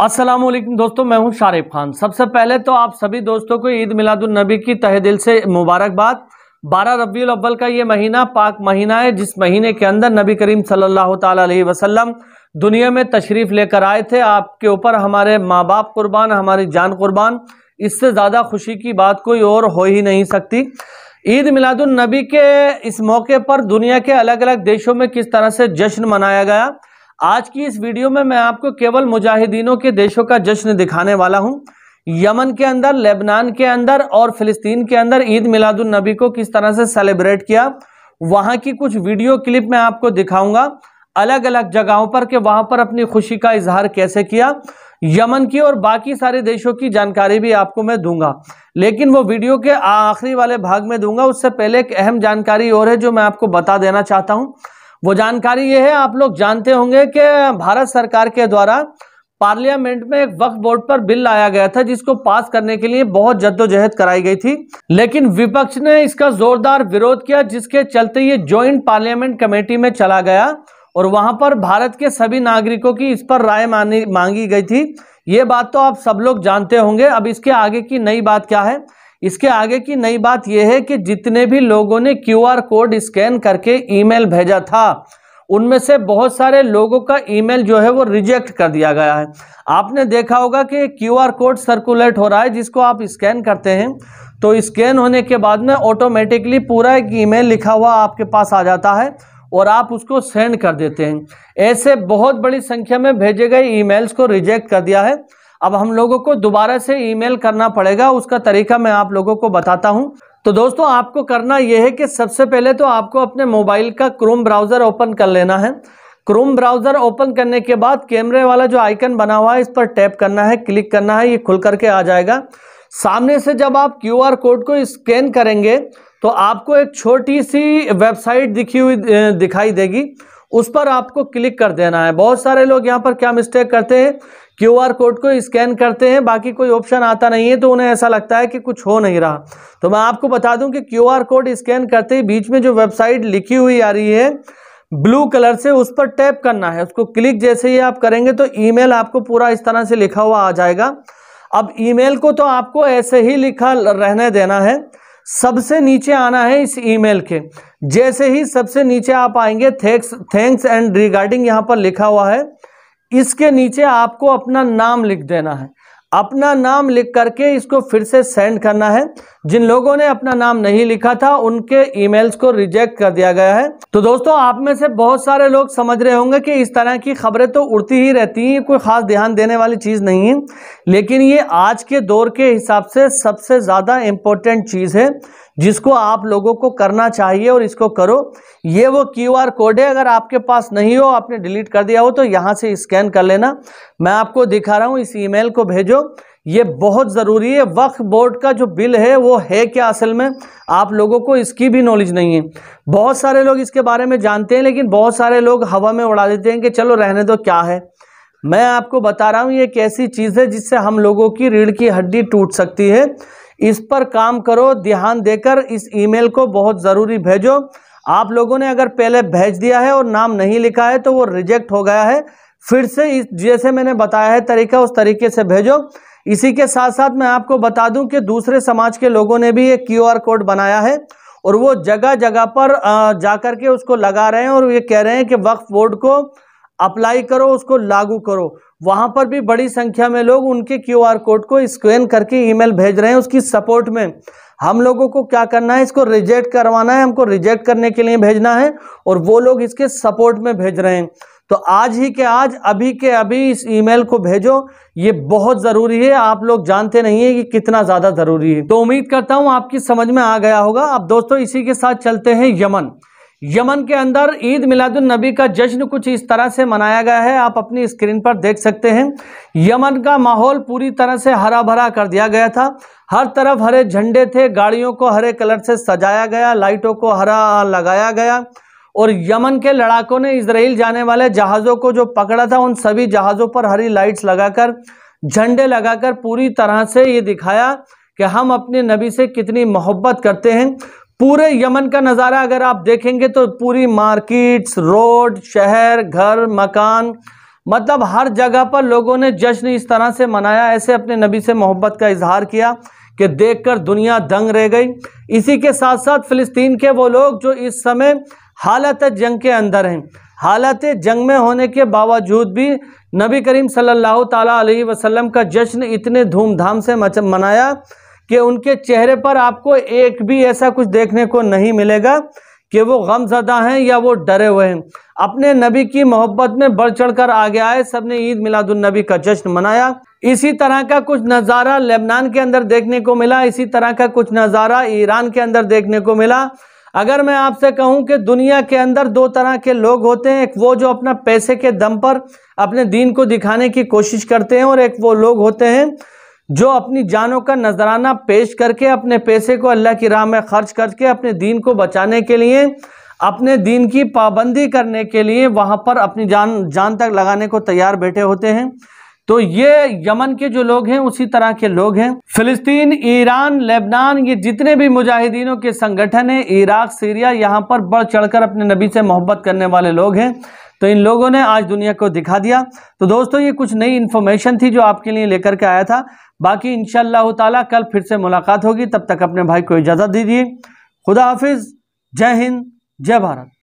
असलम दोस्तों मैं हूं शारिफ खान सबसे पहले तो आप सभी दोस्तों को ईद मिलादुलनबी की तह दिल से मुबारकबाद बारह रबी अव्वल का ये महीना पाक महीना है जिस महीने के अंदर नबी करीम सल्लल्लाहु अलैहि वसल्लम दुनिया में तशरीफ़ लेकर आए थे आपके ऊपर हमारे माँ बाप कुर्बान हमारी जान कुर्बान इससे ज़्यादा खुशी की बात कोई और हो ही नहीं सकती ईद मिलादुलनबी के इस मौके पर दुनिया के अलग अलग देशों में किस तरह से जश्न मनाया गया आज की इस वीडियो में मैं आपको केवल मुजाहिदीनों के देशों का जश्न दिखाने वाला हूँ यमन के अंदर लेबनान के अंदर और फिलिस्तीन के अंदर ईद मिलादुलनबी को किस तरह से सेलिब्रेट किया वहाँ की कुछ वीडियो क्लिप मैं आपको दिखाऊंगा अलग अलग जगहों पर के वहां पर अपनी खुशी का इजहार कैसे किया यमन की और बाकी सारे देशों की जानकारी भी आपको मैं दूंगा लेकिन वो वीडियो के आखिरी वाले भाग में दूंगा उससे पहले एक अहम जानकारी और है जो मैं आपको बता देना चाहता हूँ वो जानकारी ये है आप लोग जानते होंगे कि भारत सरकार के द्वारा पार्लियामेंट में एक वक्त बोर्ड पर बिल लाया गया था जिसको पास करने के लिए बहुत जद्दोजहद कराई गई थी लेकिन विपक्ष ने इसका जोरदार विरोध किया जिसके चलते ये ज्वाइंट पार्लियामेंट कमेटी में चला गया और वहां पर भारत के सभी नागरिकों की इस पर राय मांगी गई थी ये बात तो आप सब लोग जानते होंगे अब इसके आगे की नई बात क्या है इसके आगे की नई बात यह है कि जितने भी लोगों ने क्यूआर कोड स्कैन करके ईमेल भेजा था उनमें से बहुत सारे लोगों का ईमेल जो है वो रिजेक्ट कर दिया गया है आपने देखा होगा कि क्यूआर कोड सर्कुलेट हो रहा है जिसको आप स्कैन करते हैं तो स्कैन होने के बाद में ऑटोमेटिकली पूरा एक ईमेल लिखा हुआ आपके पास आ जाता है और आप उसको सेंड कर देते हैं ऐसे बहुत बड़ी संख्या में भेजे गए ईमेल्स को रिजेक्ट कर दिया है अब हम लोगों को दोबारा से ईमेल करना पड़ेगा उसका तरीका मैं आप लोगों को बताता हूँ तो दोस्तों आपको करना यह है कि सबसे पहले तो आपको अपने मोबाइल का क्रोम ब्राउज़र ओपन कर लेना है क्रोम ब्राउज़र ओपन करने के बाद कैमरे वाला जो आइकन बना हुआ है इस पर टैप करना है क्लिक करना है ये खुल करके आ जाएगा सामने से जब आप क्यूआर कोड को स्कैन करेंगे तो आपको एक छोटी सी वेबसाइट दिखी हुई दिखाई देगी उस पर आपको क्लिक कर देना है बहुत सारे लोग यहाँ पर क्या मिस्टेक करते हैं आर कोड को स्कैन करते हैं बाकी कोई ऑप्शन आता नहीं है तो उन्हें ऐसा लगता है कि कुछ हो नहीं रहा तो मैं आपको बता दूं कि आर कोड स्कैन करते ही बीच में जो वेबसाइट लिखी हुई आ रही है ब्लू कलर से उस पर टैप करना है उसको क्लिक जैसे ही आप करेंगे तो ईमेल आपको पूरा इस तरह से लिखा हुआ आ जाएगा अब ईमेल को तो आपको ऐसे ही लिखा रहने देना है सबसे नीचे आना है इस ईमेल के जैसे ही सबसे नीचे आप आएंगे थैंक्स थैंक्स एंड रिगार्डिंग यहां पर लिखा हुआ है इसके नीचे आपको अपना नाम लिख देना है अपना नाम लिख करके इसको फिर से सेंड करना है जिन लोगों ने अपना नाम नहीं लिखा था उनके ईमेल्स को रिजेक्ट कर दिया गया है तो दोस्तों आप में से बहुत सारे लोग समझ रहे होंगे कि इस तरह की खबरें तो उड़ती ही रहती हैं कोई खास ध्यान देने वाली चीज़ नहीं है लेकिन ये आज के दौर के हिसाब से सबसे ज़्यादा इम्पोर्टेंट चीज़ है जिसको आप लोगों को करना चाहिए और इसको करो ये वो क्यू आर कोड है अगर आपके पास नहीं हो आपने डिलीट कर दिया हो तो यहाँ से स्कैन कर लेना मैं आपको दिखा रहा हूँ इस ईमेल को भेजो ये बहुत ज़रूरी है वक्फ बोर्ड का जो बिल है वो है क्या असल में आप लोगों को इसकी भी नॉलेज नहीं है बहुत सारे लोग इसके बारे में जानते हैं लेकिन बहुत सारे लोग हवा में उड़ा देते हैं कि चलो रहने दो क्या है मैं आपको बता रहा हूँ ये एक ऐसी चीज़ है जिससे हम लोगों की रीढ़ की हड्डी टूट सकती है इस पर काम करो ध्यान देकर इस ईमेल को बहुत ज़रूरी भेजो आप लोगों ने अगर पहले भेज दिया है और नाम नहीं लिखा है तो वो रिजेक्ट हो गया है फिर से इस जैसे मैंने बताया है तरीका उस तरीके से भेजो इसी के साथ साथ मैं आपको बता दूं कि दूसरे समाज के लोगों ने भी एक क्यूआर कोड बनाया है और वो जगह जगह पर जाकर के उसको लगा रहे हैं और ये कह रहे हैं कि वक्फ बोर्ड को अप्लाई करो उसको लागू करो वहां पर भी बड़ी संख्या में लोग उनके क्यूआर कोड को स्कैन करके ईमेल भेज रहे हैं उसकी सपोर्ट में हम लोगों को क्या करना है इसको रिजेक्ट करवाना है हमको रिजेक्ट करने के लिए भेजना है और वो लोग इसके सपोर्ट में भेज रहे हैं तो आज ही के आज अभी के अभी इस ईमेल को भेजो ये बहुत ज़रूरी है आप लोग जानते नहीं है कि कितना ज़्यादा ज़रूरी है तो उम्मीद करता हूँ आपकी समझ में आ गया होगा अब दोस्तों इसी के साथ चलते हैं यमन यमन के अंदर ईद मिलादुलनबी का जश्न कुछ इस तरह से मनाया गया है आप अपनी स्क्रीन पर देख सकते हैं यमन का माहौल पूरी तरह से हरा भरा कर दिया गया था हर तरफ हरे झंडे थे गाड़ियों को हरे कलर से सजाया गया लाइटों को हरा लगाया गया और यमन के लड़ाकों ने इसराइल जाने वाले जहाज़ों को जो पकड़ा था उन सभी जहाज़ों पर हरी लाइट्स लगाकर झंडे लगाकर पूरी तरह से ये दिखाया कि हम अपने नबी से कितनी मोहब्बत करते हैं पूरे यमन का नज़ारा अगर आप देखेंगे तो पूरी मार्केट्स रोड शहर घर मकान मतलब हर जगह पर लोगों ने जश्न इस तरह से मनाया ऐसे अपने नबी से मोहब्बत का इजहार किया कि देखकर दुनिया दंग रह गई इसी के साथ साथ फ़िलिस्तीन के वो लोग जो इस समय हालत जंग के अंदर हैं हालत जंग में होने के बावजूद भी नबी करीम सल्लल्लाहु अलैहि वसल्लम का जश्न इतने धूमधाम से मनाया कि उनके चेहरे पर आपको एक भी ऐसा कुछ देखने को नहीं मिलेगा कि वो गमजदा हैं या वो डरे हुए हैं अपने नबी की मोहब्बत में बढ़ चढ़ कर आगे आए सब ने ईद मिलादुलनबी का जश्न मनाया इसी तरह का कुछ नज़ारा लेबनान के अंदर देखने को मिला इसी तरह का कुछ नज़ारा ईरान के अंदर देखने को मिला अगर मैं आपसे कहूं कि दुनिया के अंदर दो तरह के लोग होते हैं एक वो जो अपना पैसे के दम पर अपने दीन को दिखाने की कोशिश करते हैं और एक वो लोग होते हैं जो अपनी जानों का नजराना पेश करके अपने पैसे को अल्लाह की राह में खर्च करके अपने दीन को बचाने के लिए अपने दीन की पाबंदी करने के लिए वहाँ पर अपनी जान जान तक लगाने को तैयार बैठे होते हैं तो ये यमन के जो लोग हैं उसी तरह के लोग हैं फिलिस्तीन ईरान लेबनान ये जितने भी मुजाहिदीनों के संगठन हैं इराक सीरिया यहाँ पर बढ़ चढ़कर अपने नबी से मोहब्बत करने वाले लोग हैं तो इन लोगों ने आज दुनिया को दिखा दिया तो दोस्तों ये कुछ नई इन्फॉर्मेशन थी जो आपके लिए लेकर के आया था बाकी इन ताला कल फिर से मुलाकात होगी तब तक अपने भाई को इजाज़त दीजिए खुदा हाफिज़ जय हिंद जय भारत